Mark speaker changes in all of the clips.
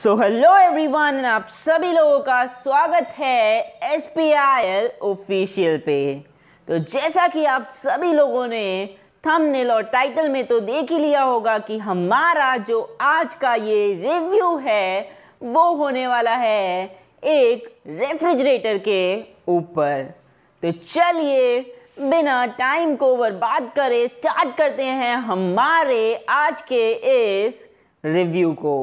Speaker 1: So hello everyone आप सभी लोगों का स्वागत है S P I L official पे तो जैसा कि आप सभी लोगों ने थंबनेल और टाइटल में तो देख ही लिया होगा कि हमारा जो आज का ये रिव्यू है वो होने वाला है एक रेफ्रिजरेटर के ऊपर तो चलिए बिना टाइम को बर्बाद करे स्टार्ट करते हैं हमारे आज के इस रिव्यू को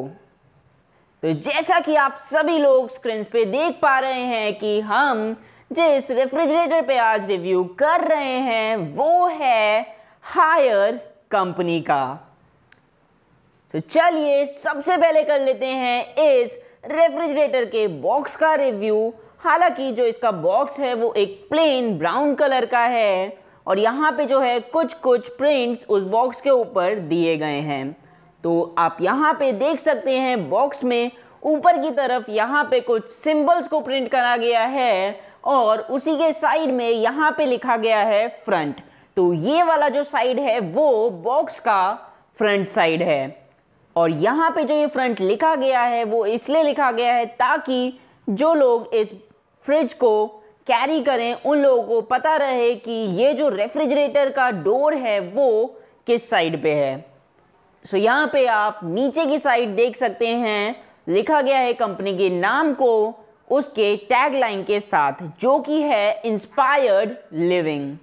Speaker 1: तो जैसा कि आप सभी लोग स्क्रीन पे देख पा रहे हैं कि हम जिस रेफ्रिजरेटर पे आज रिव्यू कर रहे हैं वो है हायर कंपनी का तो चलिए सबसे पहले कर लेते हैं इस रेफ्रिजरेटर के बॉक्स का रिव्यू हालांकि जो इसका बॉक्स है वो एक प्लेन ब्राउन कलर का है और यहाँ पे जो है कुछ कुछ प्रिंट्स उस बॉक्स के ऊपर दिए गए हैं तो आप यहाँ पे देख सकते हैं बॉक्स में ऊपर की तरफ यहाँ पे कुछ सिंबल्स को प्रिंट करा गया है और उसी के साइड में यहाँ पे लिखा गया है फ्रंट तो ये वाला जो साइड है वो बॉक्स का फ्रंट साइड है और यहाँ पे जो ये फ्रंट लिखा गया है वो इसलिए लिखा गया है ताकि जो लोग इस फ्रिज को कैरी करें उन लोगों को पता रहे कि ये जो रेफ्रिजरेटर का डोर है वो किस साइड पे है सो so, यहाँ पे आप नीचे की साइड देख सकते हैं लिखा गया है कंपनी के नाम को उसके टैग लाइन के साथ जो कि है इंस्पायर्ड लिविंग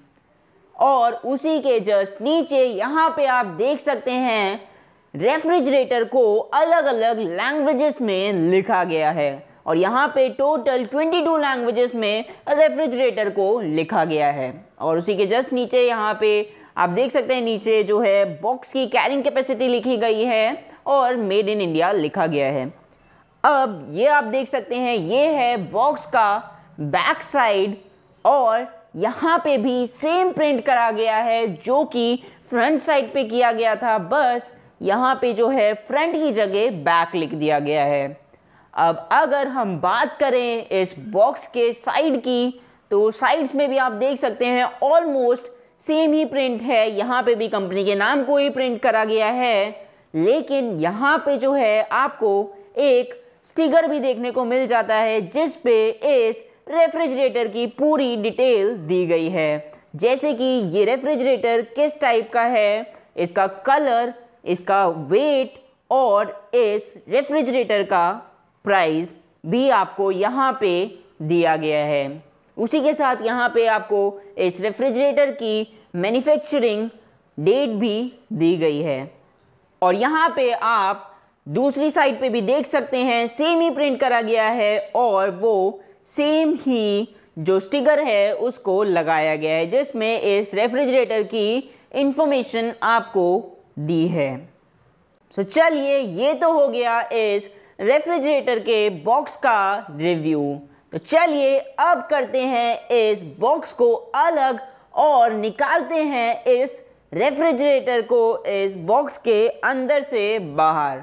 Speaker 1: और उसी के जस्ट नीचे यहां पे आप देख सकते हैं रेफ्रिजरेटर को अलग अलग लैंग्वेजेस में लिखा गया है और यहाँ पे टोटल 22 लैंग्वेजेस में रेफ्रिजरेटर को लिखा गया है और उसी के जस्ट नीचे यहाँ पे आप देख सकते हैं नीचे जो है बॉक्स की कैरिंग कैपेसिटी लिखी गई है और मेड इन इंडिया लिखा गया है अब ये आप देख सकते हैं ये है बॉक्स का बैक साइड और यहाँ पे भी सेम प्रिंट करा गया है जो कि फ्रंट साइड पे किया गया था बस यहाँ पे जो है फ्रंट की जगह बैक लिख दिया गया है अब अगर हम बात करें इस बॉक्स के साइड की तो साइड्स में भी आप देख सकते हैं ऑलमोस्ट सेम ही प्रिंट है यहाँ पे भी कंपनी के नाम को ही प्रिंट करा गया है लेकिन यहाँ पे जो है आपको एक स्टिकर भी देखने को मिल जाता है जिस पे इस रेफ्रिजरेटर की पूरी डिटेल दी गई है जैसे कि ये रेफ्रिजरेटर किस टाइप का है इसका कलर इसका वेट और इस रेफ्रिजरेटर का प्राइस भी आपको यहाँ पे दिया गया है उसी के साथ यहाँ पे आपको इस रेफ्रिजरेटर की मैन्युफैक्चरिंग डेट भी दी गई है और यहाँ पे आप दूसरी साइड पे भी देख सकते हैं सेम ही प्रिंट करा गया है और वो सेम ही जो स्टिकर है उसको लगाया गया है जिसमें इस रेफ्रिजरेटर की इंफॉर्मेशन आपको दी है सो so चलिए ये तो हो गया इस रेफ्रिजरेटर के बॉक्स का रिव्यू तो चलिए अब करते हैं इस बॉक्स को अलग और निकालते हैं इस रेफ्रिजरेटर को इस बॉक्स के अंदर से बाहर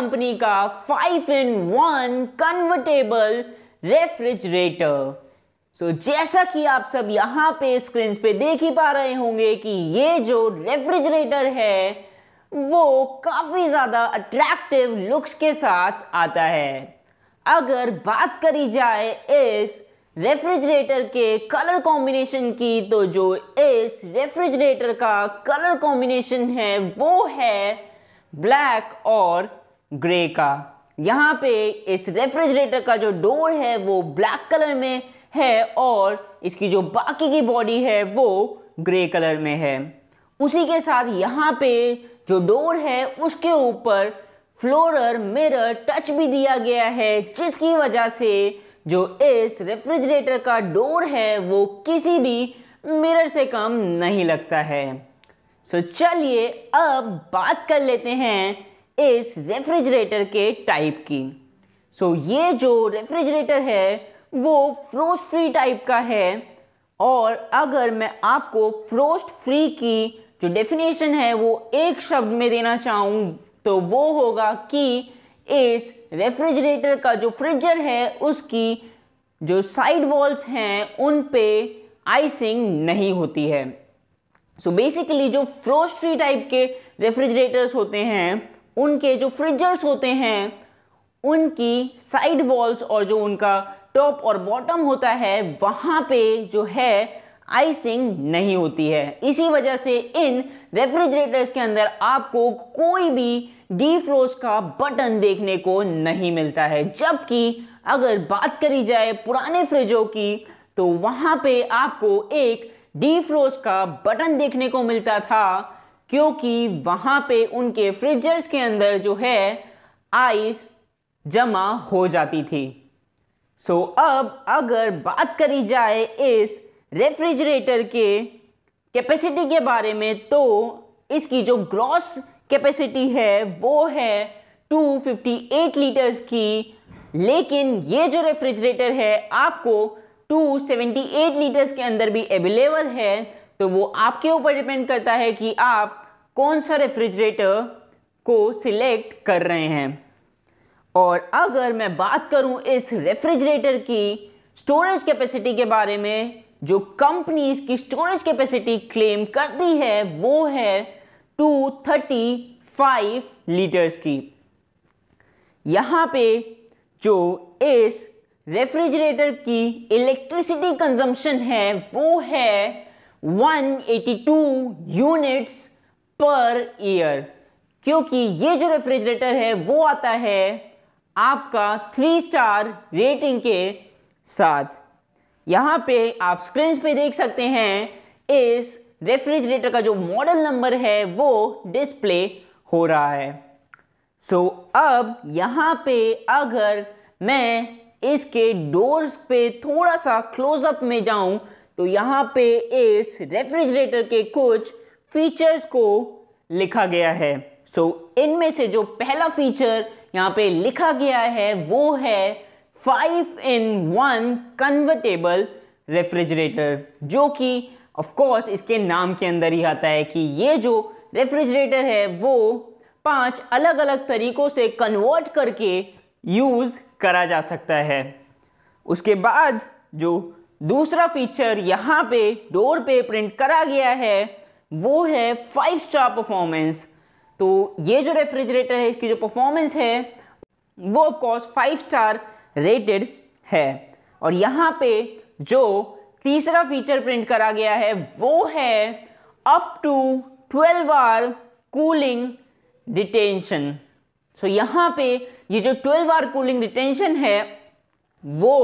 Speaker 1: कंपनी का five in one convertible refrigerator so जैसा कि आप सब यहां पे स्क्रीन पे देख ही पा रहे होंगे कि ये जो रेफ्रिजरेटर है वो काफ़ी ज़्यादा अट्रैक्टिव लुक्स के साथ आता है अगर बात करी जाए इस रेफ्रिजरेटर के कलर कॉम्बिनेशन की तो जो इस रेफ्रिजरेटर का कलर कॉम्बिनेशन है वो है ब्लैक और ग्रे का यहाँ पे इस रेफ्रिजरेटर का जो डोर है वो ब्लैक कलर में है और इसकी जो बाकी की बॉडी है वो ग्रे कलर में है उसी के साथ यहाँ पे जो डोर है उसके ऊपर फ्लोरर मिरर टच भी दिया गया है जिसकी वजह से जो इस रेफ्रिजरेटर का डोर है वो किसी भी मिरर से कम नहीं लगता है सो चलिए अब बात कर लेते हैं इस रेफ्रिजरेटर के टाइप की सो so, ये जो रेफ्रिजरेटर है वो फ्रोस्ट फ्री टाइप का है और अगर मैं आपको फ्रोस्ट फ्री की जो डेफिनेशन है वो एक शब्द में देना चाहूँ तो वो होगा कि इस रेफ्रिजरेटर का जो फ्रिजर है उसकी जो साइड वॉल्स हैं उन पे आइसिंग नहीं होती है सो so बेसिकली जो फ्रोस्ट फ्री टाइप के रेफ्रिजरेटर्स होते हैं उनके जो फ्रिजर्स होते हैं उनकी साइड वॉल्स और जो उनका टॉप और बॉटम होता है वहां पे जो है आइसिंग नहीं होती है इसी वजह से इन रेफ्रिजरेटर्स के अंदर आपको कोई भी डीफ्रोज का बटन देखने को नहीं मिलता है जबकि अगर बात करी जाए पुराने फ्रिजों की तो वहां पे आपको एक डीफ्रोज का बटन देखने को मिलता था क्योंकि वहाँ पे उनके फ्रिजर्स के अंदर जो है आइस जमा हो जाती थी सो so, अब अगर बात करी जाए इस रेफ्रिजरेटर के कैपेसिटी के बारे में तो इसकी जो ग्रॉस कैपेसिटी है वो है 258 लीटर्स की लेकिन ये जो रेफ्रिजरेटर है आपको 278 लीटर्स के अंदर भी अवेलेबल है तो वो आपके ऊपर डिपेंड करता है कि आप कौन सा रेफ्रिजरेटर को सिलेक्ट कर रहे हैं और अगर मैं बात करूं इस रेफ्रिजरेटर की स्टोरेज कैपेसिटी के बारे में जो कंपनीज की स्टोरेज कैपेसिटी क्लेम करती है वो है 235 लीटर्स की यहां पे जो इस रेफ्रिजरेटर की इलेक्ट्रिसिटी कंजम्पशन है वो है 182 यूनिट्स पर ईयर क्योंकि ये जो रेफ्रिजरेटर है वो आता है आपका थ्री स्टार रेटिंग के साथ यहां पे आप स्क्रीन पे देख सकते हैं इस रेफ्रिजरेटर का जो मॉडल नंबर है वो डिस्प्ले हो रहा है सो so, अब यहां पे अगर मैं इसके डोर्स पे थोड़ा सा क्लोजअप में जाऊं तो यहां पे इस रेफ्रिजरेटर के कुछ फीचर्स को लिखा गया है सो so, इनमें से जो पहला फीचर यहां पे लिखा गया है वो है five in one convertible refrigerator जो कि ऑफ कोर्स इसके नाम के अंदर ही आता है कि ये जो रेफ्रिजरेटर है वो पांच अलग अलग तरीकों से कन्वर्ट करके यूज़ करा जा सकता है उसके बाद जो दूसरा फीचर यहाँ पे डोर पे प्रिंट करा गया है वो है फाइव स्टार परफॉर्मेंस तो ये जो रेफ्रिजरेटर है इसकी जो परफॉर्मेंस है वो ऑफकोर्स फाइव स्टार रेटेड है और यहाँ पे जो तीसरा फीचर प्रिंट करा गया है वो है up to twelve hour cooling retention so यहाँ पे ये जो ट्वेल्व आर कूलिंग डिटेंशन है वो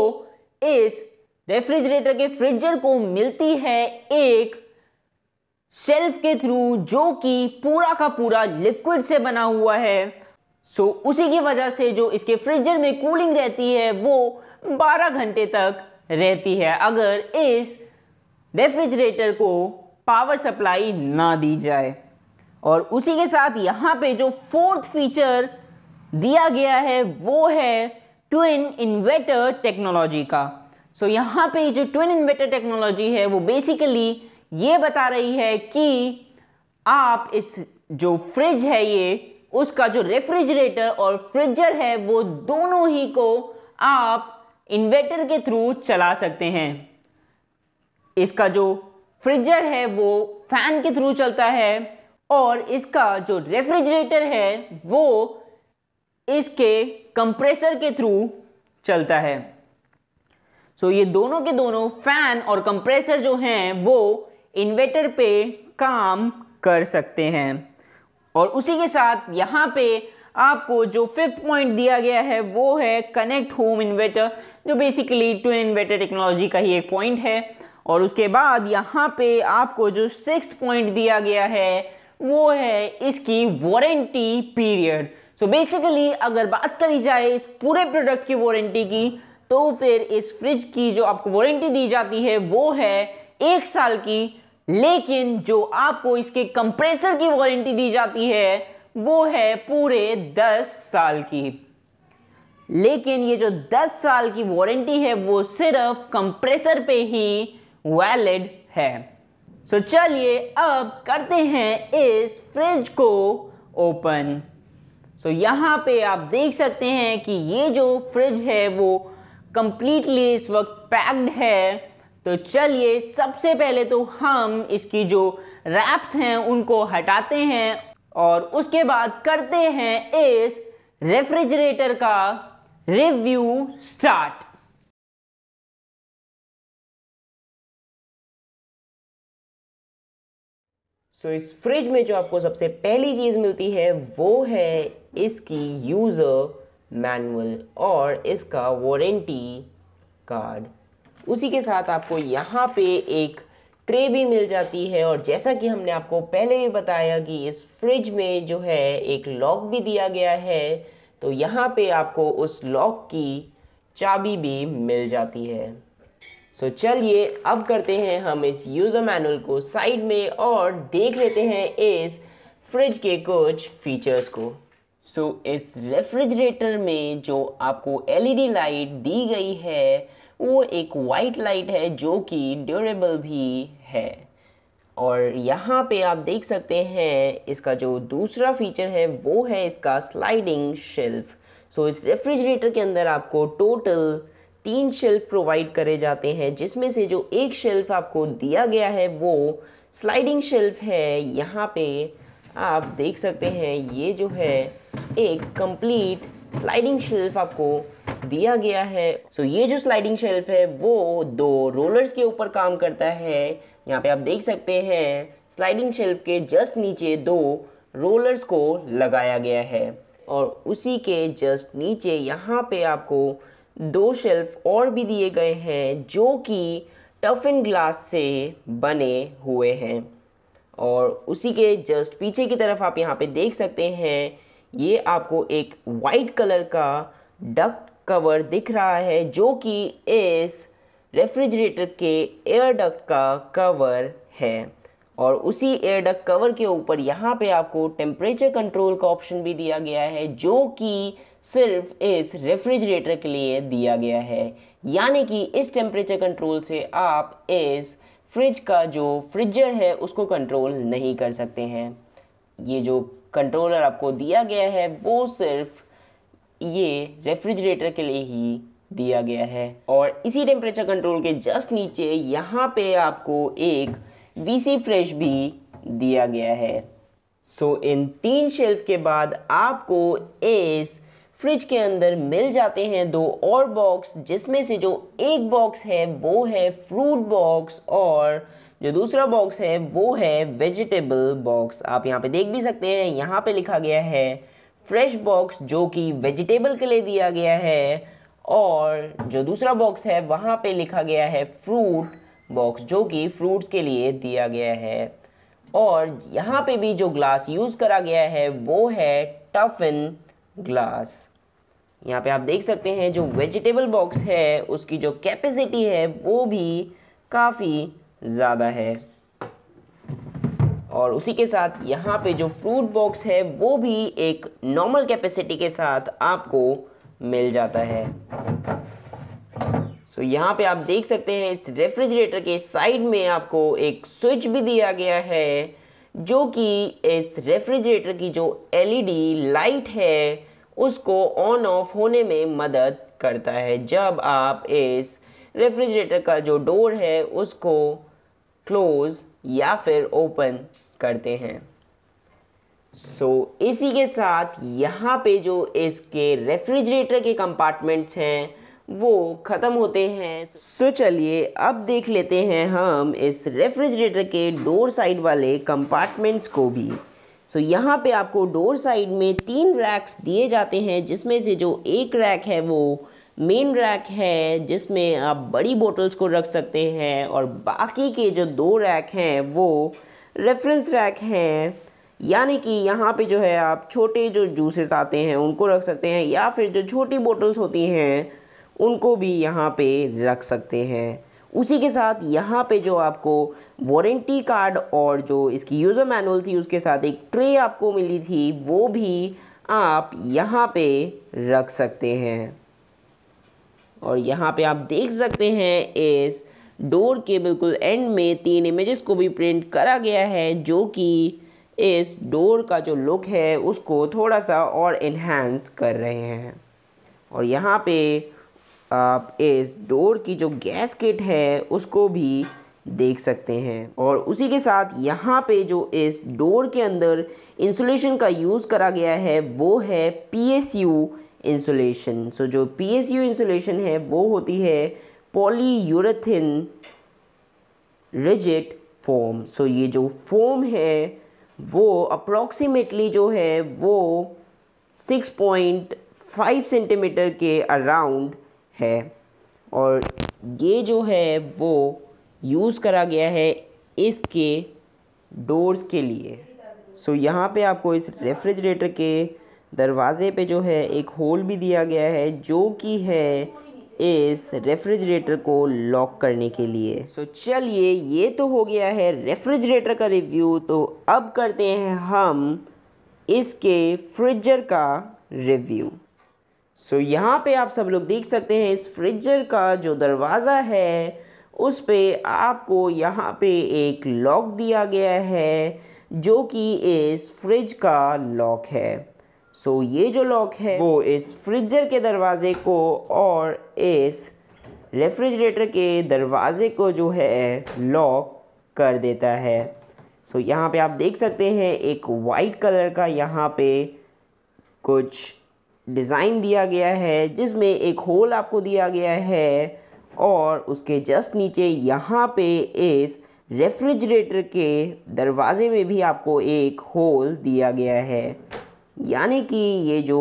Speaker 1: इस रेफ्रिजरेटर के फ्रिजर को मिलती है एक शेल्फ के थ्रू जो कि पूरा का पूरा लिक्विड से बना हुआ है सो so, उसी की वजह से जो इसके फ्रिजर में कूलिंग रहती है वो 12 घंटे तक रहती है अगर इस रेफ्रिजरेटर को पावर सप्लाई ना दी जाए और उसी के साथ यहाँ पे जो फोर्थ फीचर दिया गया है वो है ट्विन इन्वेटर टेक्नोलॉजी का सो so, यहाँ पे जो ट्विन इन्वर्टर टेक्नोलॉजी है वो बेसिकली ये बता रही है कि आप इस जो फ्रिज है ये उसका जो रेफ्रिजरेटर और फ्रिजर है वो दोनों ही को आप इन्वर्टर के थ्रू चला सकते हैं इसका जो फ्रिजर है वो फैन के थ्रू चलता है और इसका जो रेफ्रिजरेटर है वो इसके कंप्रेसर के थ्रू चलता है सो ये दोनों के दोनों फैन और कंप्रेसर जो हैं वो इन्वेटर पे काम कर सकते हैं और उसी के साथ यहाँ पे आपको जो फिफ्थ पॉइंट दिया गया है वो है कनेक्ट होम इन्वेटर जो बेसिकली ट्विन इन्वर्टर टेक्नोलॉजी का ही एक पॉइंट है और उसके बाद यहाँ पे आपको जो सिक्स पॉइंट दिया गया है वो है इसकी वारंटी पीरियड सो बेसिकली अगर बात करी जाए इस पूरे प्रोडक्ट की वारंटी की तो फिर इस फ्रिज की जो आपको वारंटी दी जाती है वो है एक साल की लेकिन जो आपको इसके कंप्रेसर की वारंटी दी जाती है वो है पूरे दस साल की लेकिन ये जो दस साल की वारंटी है वो सिर्फ कंप्रेसर पे ही वैलिड है सो so चलिए अब करते हैं इस फ्रिज को ओपन सो so यहां पे आप देख सकते हैं कि ये जो फ्रिज है वो कंप्लीटली इस वक्त पैक्ड है तो चलिए सबसे पहले तो हम इसकी जो रैप्स हैं उनको हटाते हैं और उसके बाद करते हैं इस रेफ्रिजरेटर का रिव्यू स्टार्ट सो so, इस फ्रिज में जो आपको सबसे पहली चीज़ मिलती है वो है इसकी यूज़र मैनुअल और इसका वारंटी कार्ड उसी के साथ आपको यहाँ पे एक ट्रे भी मिल जाती है और जैसा कि हमने आपको पहले भी बताया कि इस फ्रिज में जो है एक लॉक भी दिया गया है तो यहाँ पे आपको उस लॉक की चाबी भी मिल जाती है सो so, चलिए अब करते हैं हम इस यूज़र मैनुअल को साइड में और देख लेते हैं इस फ्रिज के कुछ फीचर्स को सो so, इस रेफ्रिजरेटर में जो आपको एलईडी लाइट दी गई है वो एक वाइट लाइट है जो कि ड्यूरेबल भी है और यहाँ पे आप देख सकते हैं इसका जो दूसरा फीचर है वो है इसका स्लाइडिंग शेल्फ सो so, इस रेफ्रिजरेटर के अंदर आपको टोटल तीन शेल्फ प्रोवाइड करे जाते हैं जिसमें से जो एक शेल्फ आपको दिया गया है वो स्लाइडिंग शेल्फ है यहाँ पे आप देख सकते हैं ये जो है एक कंप्लीट स्लाइडिंग शेल्फ आपको दिया गया है सो so, ये जो स्लाइडिंग शेल्फ है वो दो रोलर्स के ऊपर काम करता है यहाँ पे आप देख सकते हैं स्लाइडिंग शेल्फ के जस्ट नीचे दो रोलर्स को लगाया गया है और उसी के जस्ट नीचे यहाँ पे आपको दो शेल्फ और भी दिए गए हैं जो कि टफ एंड ग्लास से बने हुए हैं और उसी के जस्ट पीछे की तरफ आप यहाँ पे देख सकते हैं ये आपको एक वाइट कलर का डक कवर दिख रहा है जो कि इस रेफ्रिजरेटर के एयर डक्ट का कवर है और उसी एयर डक कवर के ऊपर यहाँ पे आपको टेम्परेचर कंट्रोल का ऑप्शन भी दिया गया है जो कि सिर्फ इस रेफ्रिजरेटर के लिए दिया गया है यानी कि इस टेम्परेचर कंट्रोल से आप इस फ्रिज का जो फ्रिजर है उसको कंट्रोल नहीं कर सकते हैं ये जो कंट्रोलर आपको दिया गया है वो सिर्फ ये रेफ्रिजरेटर के लिए ही दिया गया है और इसी टेम्परेचर कंट्रोल के जस्ट नीचे यहाँ पे आपको एक वीसी फ्रेश भी दिया गया है सो so, इन तीन शेल्फ के बाद आपको इस फ्रिज के अंदर मिल जाते हैं दो और बॉक्स जिसमें से जो एक बॉक्स है वो है फ्रूट बॉक्स और जो दूसरा बॉक्स है वो है वेजिटेबल बॉक्स आप यहाँ पे देख भी सकते हैं यहाँ पे लिखा गया है फ्रेश बॉक्स जो कि वेजिटेबल के लिए दिया गया है और जो दूसरा बॉक्स है वहाँ पे लिखा गया है फ्रूट बॉक्स जो कि फ्रूट्स के लिए दिया गया है और यहाँ पे भी जो ग्लास यूज़ करा गया है वो है टफिन ग्लास यहाँ पे आप देख सकते हैं जो वेजिटेबल बॉक्स है उसकी जो कैपेसिटी है वो भी काफ़ी ज़्यादा है और उसी के साथ यहाँ पे जो फ्रूट बॉक्स है वो भी एक नॉर्मल कैपेसिटी के साथ आपको मिल जाता है सो so, यहाँ पे आप देख सकते हैं इस रेफ्रिजरेटर के साइड में आपको एक स्विच भी दिया गया है जो कि इस रेफ्रिजरेटर की जो एलईडी लाइट e है उसको ऑन ऑफ होने में मदद करता है जब आप इस रेफ्रिजरेटर का जो डोर है उसको क्लोज या फिर ओपन करते हैं सो so, इसी के साथ यहाँ पे जो इसके रेफ्रिजरेटर के कंपार्टमेंट्स हैं वो ख़त्म होते हैं सो चलिए अब देख लेते हैं हम इस रेफ्रिजरेटर के डोर साइड वाले कंपार्टमेंट्स को भी सो so, यहाँ पे आपको डोर साइड में तीन रैक्स दिए जाते हैं जिसमें से जो एक रैक है वो मेन रैक है जिसमें आप बड़ी बोटल्स को रख सकते हैं और बाकी के जो दो रैक हैं वो रेफरेंस रैक हैं यानी कि यहाँ पे जो है आप छोटे जो जूसेस आते हैं उनको रख सकते हैं या फिर जो छोटी बोटल्स होती हैं उनको भी यहाँ पे रख सकते हैं उसी के साथ यहाँ पे जो आपको वारंटी कार्ड और जो इसकी यूज़र मैनुअल थी उसके साथ एक ट्रे आपको मिली थी वो भी आप यहाँ पे रख सकते हैं और यहाँ पे आप देख सकते हैं इस डोर के बिल्कुल एंड में तीन इमेजेस को भी प्रिंट करा गया है जो कि इस डोर का जो लुक है उसको थोड़ा सा और इन्हेंस कर रहे हैं और यहाँ पे आप इस डोर की जो गैस किट है उसको भी देख सकते हैं और उसी के साथ यहाँ पे जो इस डोर के अंदर इंसुलेशन का यूज़ करा गया है वो है P S U insulation so जो पी एस यू इंसुलेशन है वो होती है पॉलीयूरेथिन रिजिट फोम सो ये जो फोम है वो अप्रॉक्सीमेटली जो है वो 6.5 सेंटीमीटर के अराउंड है और ये जो है वो यूज़ करा गया है इसके डोर्स के लिए सो so, यहाँ पे आपको इस रेफ्रिजरेटर के दरवाज़े पे जो है एक होल भी दिया गया है जो कि है इस रेफ्रिजरेटर को लॉक करने के लिए सो so, चलिए ये तो हो गया है रेफ्रिजरेटर का रिव्यू तो अब करते हैं हम इसके फ्रिजर का रिव्यू सो so, यहाँ पे आप सब लोग देख सकते हैं इस फ्रिजर का जो दरवाज़ा है उस पे आपको यहाँ पे एक लॉक दिया गया है जो कि इस फ्रिज का लॉक है सो so, ये जो लॉक है वो इस फ्रिजर के दरवाज़े को और इस रेफ्रिजरेटर के दरवाज़े को जो है लॉक कर देता है सो so, यहाँ पे आप देख सकते हैं एक वाइट कलर का यहाँ पे कुछ डिज़ाइन दिया गया है जिसमें एक होल आपको दिया गया है और उसके जस्ट नीचे यहाँ पे इस रेफ्रिजरेटर के दरवाज़े में भी आपको एक होल दिया गया है यानी कि ये जो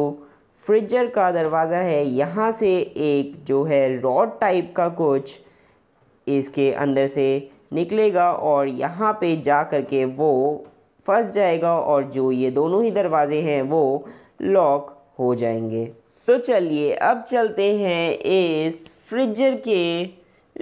Speaker 1: फ्रिजर का दरवाज़ा है यहाँ से एक जो है रॉड टाइप का कुछ इसके अंदर से निकलेगा और यहाँ पे जा कर के वो फंस जाएगा और जो ये दोनों ही दरवाजे हैं वो लॉक हो जाएंगे सो चलिए अब चलते हैं इस फ्रिजर के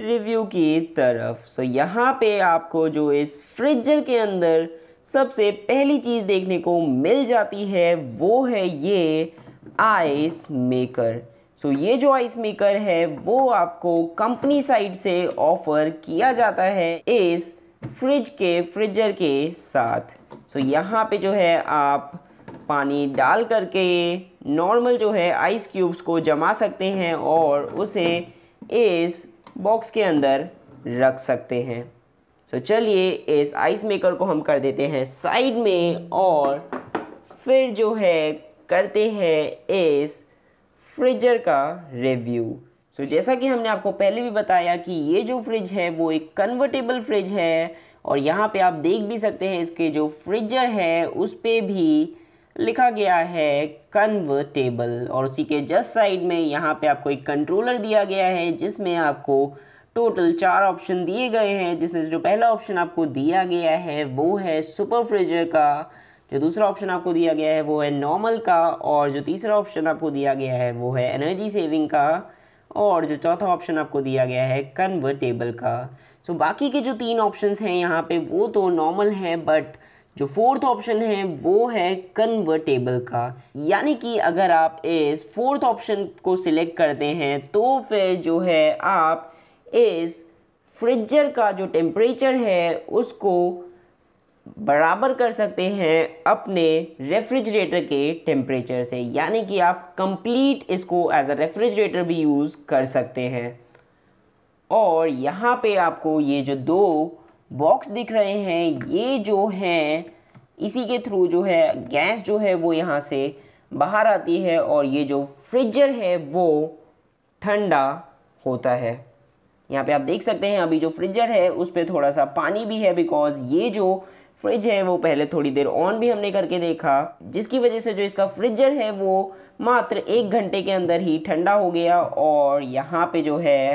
Speaker 1: रिव्यू की तरफ सो so, यहाँ पे आपको जो इस फ्रिजर के अंदर सबसे पहली चीज़ देखने को मिल जाती है वो है ये आइस मेकर सो so, ये जो आइस मेकर है वो आपको कंपनी साइड से ऑफ़र किया जाता है इस फ्रिज के फ्रिजर के साथ सो so, यहाँ पे जो है आप पानी डाल करके नॉर्मल जो है आइस क्यूब्स को जमा सकते हैं और उसे इस बॉक्स के अंदर रख सकते हैं तो चलिए इस आइस मेकर को हम कर देते हैं साइड में और फिर जो है करते हैं इस फ्रिजर का रिव्यू सो so, जैसा कि हमने आपको पहले भी बताया कि ये जो फ्रिज है वो एक कन्वर्टेबल फ्रिज है और यहाँ पे आप देख भी सकते हैं इसके जो फ्रिजर है उस पर भी लिखा गया है कन्व टेबल और उसी के जस्ट साइड में यहाँ पे आपको एक कंट्रोलर दिया गया है जिसमें आपको टोटल चार ऑप्शन दिए गए हैं जिसमें जो पहला ऑप्शन आपको दिया गया है वो है सुपर फ्रिजर का जो दूसरा ऑप्शन आपको दिया गया है वो है नॉर्मल का और जो तीसरा ऑप्शन आपको दिया गया है वो है एनर्जी सेविंग का और जो चौथा ऑप्शन आपको दिया गया है कन्वर्टेबल का सो so, बाकी के जो तीन ऑप्शंस हैं यहाँ पे वो तो नॉर्मल हैं बट जो फोर्थ ऑप्शन है वो है कन्वर्टेबल का यानी कि अगर आप इस फोर्थ ऑप्शन को सिलेक्ट करते हैं तो फिर जो है आप इस फ्रिजर का जो टेम्परेचर है उसको बराबर कर सकते हैं अपने रेफ्रिजरेटर के टेम्परेचर से यानी कि आप कंप्लीट इसको एज अ रेफ्रिजरेटर भी यूज़ कर सकते हैं और यहाँ पे आपको ये जो दो बॉक्स दिख रहे हैं ये जो हैं इसी के थ्रू जो है गैस जो है वो यहाँ से बाहर आती है और ये जो फ्रिजर है वो ठंडा होता है यहाँ पे आप देख सकते हैं अभी जो फ्रिजर है उस पर थोड़ा सा पानी भी है बिकॉज ये जो फ्रिज है वो पहले थोड़ी देर ऑन भी हमने करके देखा जिसकी वजह से जो इसका फ्रिजर है वो मात्र एक घंटे के अंदर ही ठंडा हो गया और यहाँ पे जो है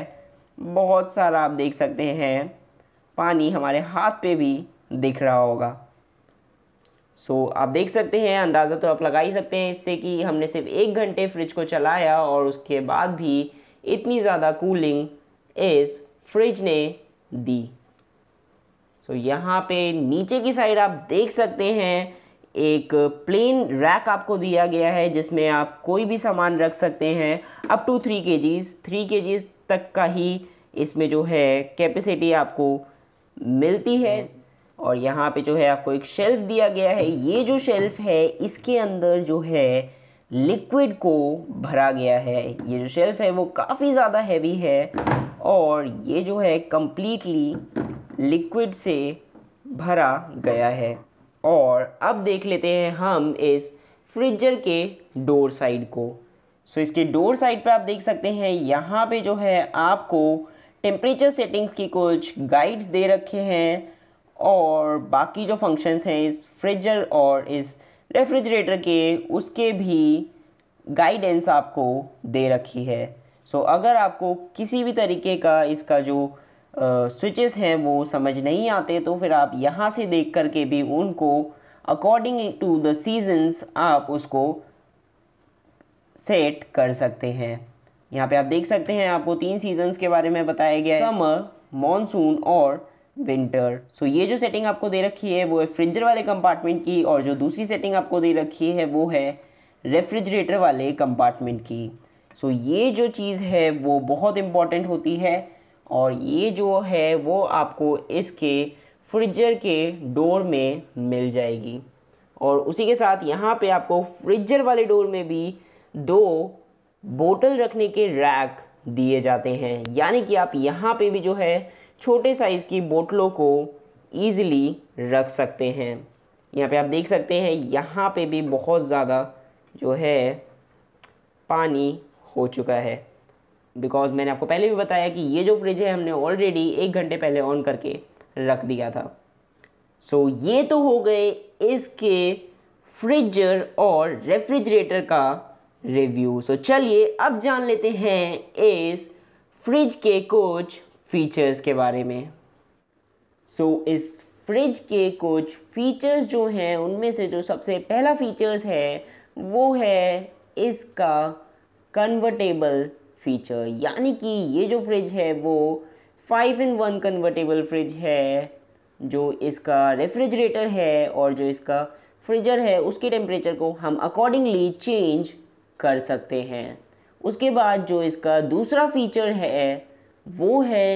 Speaker 1: बहुत सारा आप देख सकते हैं पानी हमारे हाथ पे भी दिख रहा होगा सो so, आप देख सकते हैं अंदाज़ा तो आप लगा ही सकते हैं इससे कि हमने सिर्फ एक घंटे फ्रिज को चलाया और उसके बाद भी इतनी ज़्यादा कूलिंग इस फ्रिज ने दी सो so, यहाँ पे नीचे की साइड आप देख सकते हैं एक प्लेन रैक आपको दिया गया है जिसमें आप कोई भी सामान रख सकते हैं अप टू थ्री के जीज थ्री के तक का ही इसमें जो है कैपेसिटी आपको मिलती है हाँ। और यहाँ पे जो है आपको एक शेल्फ दिया गया है ये जो शेल्फ है इसके अंदर जो है लिक्विड को भरा गया है ये जो शेल्फ है वो काफ़ी ज़्यादा हैवी है और ये जो है कम्प्लीटली लिक्विड से भरा गया है और अब देख लेते हैं हम इस फ्रिजर के डोर साइड को सो so, इसके डोर साइड पे आप देख सकते हैं यहाँ पे जो है आपको टेम्परेचर सेटिंग्स की कुछ गाइड्स दे रखे हैं और बाकी जो फंक्शंस हैं इस फ्रिजर और इस रेफ्रिजरेटर के उसके भी गाइडेंस आपको दे रखी है सो so, अगर आपको किसी भी तरीके का इसका जो स्विचेस uh, हैं वो समझ नहीं आते तो फिर आप यहाँ से देख कर के भी उनको अकॉर्डिंग टू द सीजन्स आप उसको सेट कर सकते हैं यहाँ पे आप देख सकते हैं आपको तीन सीजन्स के बारे में बताया गया है समर मानसून और विंटर सो so, ये जो सेटिंग आपको दे रखी है वो है फ्रिजर वाले कंपार्टमेंट की और जो दूसरी सेटिंग आपको दे रखी है वो है रेफ्रिजरेटर वाले कंपार्टमेंट की सो so, ये जो चीज़ है वो बहुत इम्पॉर्टेंट होती है और ये जो है वो आपको इसके फ्रिजर के डोर में मिल जाएगी और उसी के साथ यहाँ पे आपको फ्रिजर वाले डोर में भी दो बोतल रखने के रैक दिए जाते हैं यानी कि आप यहाँ पे भी जो है छोटे साइज़ की बोतलों को ईज़िली रख सकते हैं यहाँ पे आप देख सकते हैं यहाँ पे भी बहुत ज़्यादा जो है पानी हो चुका है बिकॉज मैंने आपको पहले भी बताया कि ये जो फ्रिज है हमने ऑलरेडी एक घंटे पहले ऑन करके रख दिया था सो so, ये तो हो गए इसके फ्रिजर और रेफ्रिजरेटर का रिव्यू सो चलिए अब जान लेते हैं इस फ्रिज के कुछ फीचर्स के बारे में सो so, इस फ्रिज के कुछ फीचर्स जो हैं उनमें से जो सबसे पहला फीचर्स है वो है इसका कन्वर्टेबल फीचर यानी कि ये जो फ्रिज है वो five in one convertible fridge है जो इसका रेफ्रिजरेटर है और जो इसका फ्रिजर है उसके टेम्परेचर को हम अकॉर्डिंगली चेंज कर सकते हैं उसके बाद जो इसका दूसरा फीचर है वो है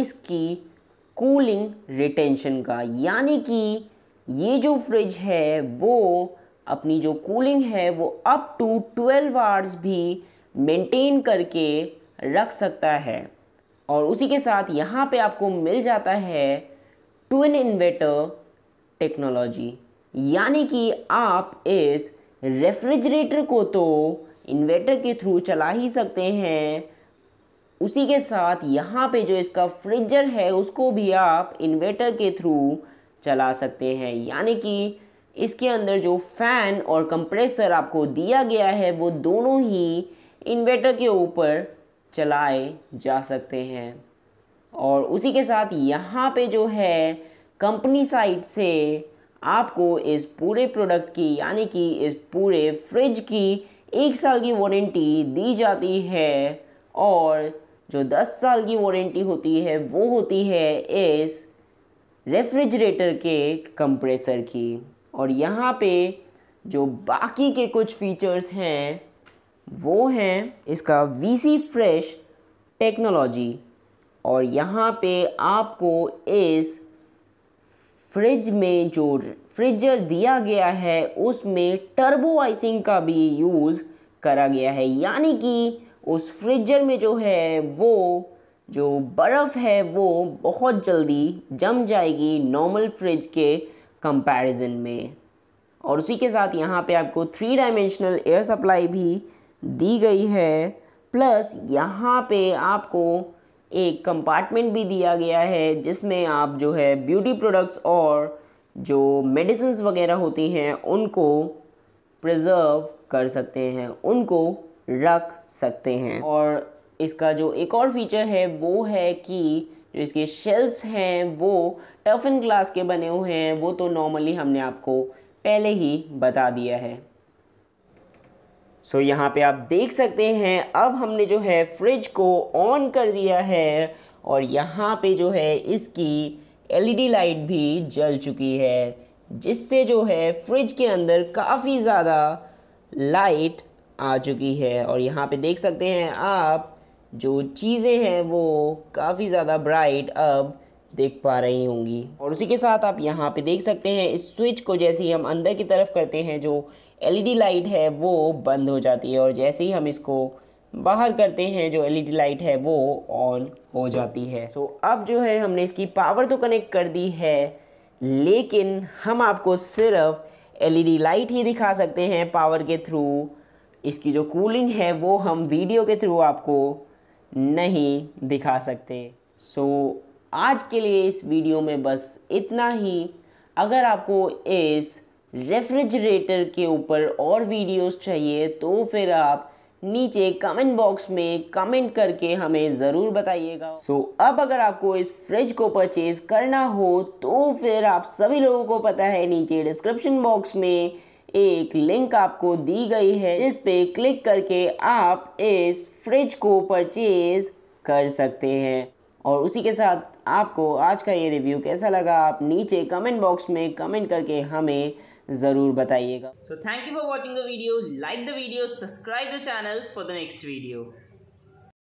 Speaker 1: इसकी कूलिंग रिटेंशन का यानी कि ये जो फ्रिज है वो अपनी जो कूलिंग है वो अप टू 12 आवर्स भी मेंटेन करके रख सकता है और उसी के साथ यहाँ पे आपको मिल जाता है ट्विन इन्वेटर टेक्नोलॉजी यानी कि आप इस रेफ्रिजरेटर को तो इन्वर्टर के थ्रू चला ही सकते हैं उसी के साथ यहाँ पे जो इसका फ्रिजर है उसको भी आप इन्वर्टर के थ्रू चला सकते हैं यानी कि इसके अंदर जो फ़ैन और कंप्रेसर आपको दिया गया है वो दोनों ही इन्वर्टर के ऊपर चलाए जा सकते हैं और उसी के साथ यहाँ पे जो है कंपनी साइड से आपको इस पूरे प्रोडक्ट की यानी कि इस पूरे फ्रिज की एक साल की वारंटी दी जाती है और जो 10 साल की वारंटी होती है वो होती है इस रेफ्रिजरेटर के कंप्रेसर की और यहाँ पे जो बाकी के कुछ फीचर्स हैं वो हैं इसका वी फ्रेश टेक्नोलॉजी और यहाँ पे आपको इस फ्रिज में जो फ्रिजर दिया गया है उसमें टर्बो आइसिंग का भी यूज़ करा गया है यानी कि उस फ्रिजर में जो है वो जो बर्फ़ है वो बहुत जल्दी जम जाएगी नॉर्मल फ्रिज के कंपैरिजन में और उसी के साथ यहाँ पे आपको थ्री डायमेंशनल एयर सप्लाई भी दी गई है प्लस यहाँ पे आपको एक कंपार्टमेंट भी दिया गया है जिसमें आप जो है ब्यूटी प्रोडक्ट्स और जो मेडिसिन वगैरह होती हैं उनको प्रिजर्व कर सकते हैं उनको रख सकते हैं और इसका जो एक और फीचर है वो है कि जो इसके शेल्फ्स हैं वो टफन ग्लास के बने हुए हैं वो तो नॉर्मली हमने आपको पहले ही बता दिया है सो so, यहाँ पे आप देख सकते हैं अब हमने जो है फ्रिज को ऑन कर दिया है और यहाँ पे जो है इसकी एलईडी लाइट e भी जल चुकी है जिससे जो है फ्रिज के अंदर काफ़ी ज़्यादा लाइट आ चुकी है और यहाँ पे देख सकते हैं आप जो चीज़ें हैं वो काफ़ी ज़्यादा ब्राइट अब देख पा रही होंगी और उसी के साथ आप यहाँ पे देख सकते हैं इस स्विच को जैसे ही हम अंदर की तरफ करते हैं जो एलईडी लाइट है वो बंद हो जाती है और जैसे ही हम इसको बाहर करते हैं जो एलईडी लाइट है वो ऑन हो जाती है सो so, अब जो है हमने इसकी पावर तो कनेक्ट कर दी है लेकिन हम आपको सिर्फ एलईडी लाइट ही दिखा सकते हैं पावर के थ्रू इसकी जो कूलिंग है वो हम वीडियो के थ्रू आपको नहीं दिखा सकते सो so, आज के लिए इस वीडियो में बस इतना ही अगर आपको इस रेफ्रिजरेटर के ऊपर और वीडियोस चाहिए तो फिर आप नीचे कमेंट बॉक्स में कमेंट करके हमें ज़रूर बताइएगा सो so, अब अगर आपको इस फ्रिज को परचेज करना हो तो फिर आप सभी लोगों को पता है नीचे डिस्क्रिप्शन बॉक्स में एक लिंक आपको दी गई है जिस पे क्लिक करके आप इस फ्रिज को परचेज कर सकते हैं और उसी के साथ आपको आज का ये रिव्यू कैसा लगा आप नीचे कमेंट बॉक्स में कमेंट करके हमें ज़रूर बताइएगा so thank you for watching the video like the video subscribe the channel for the next video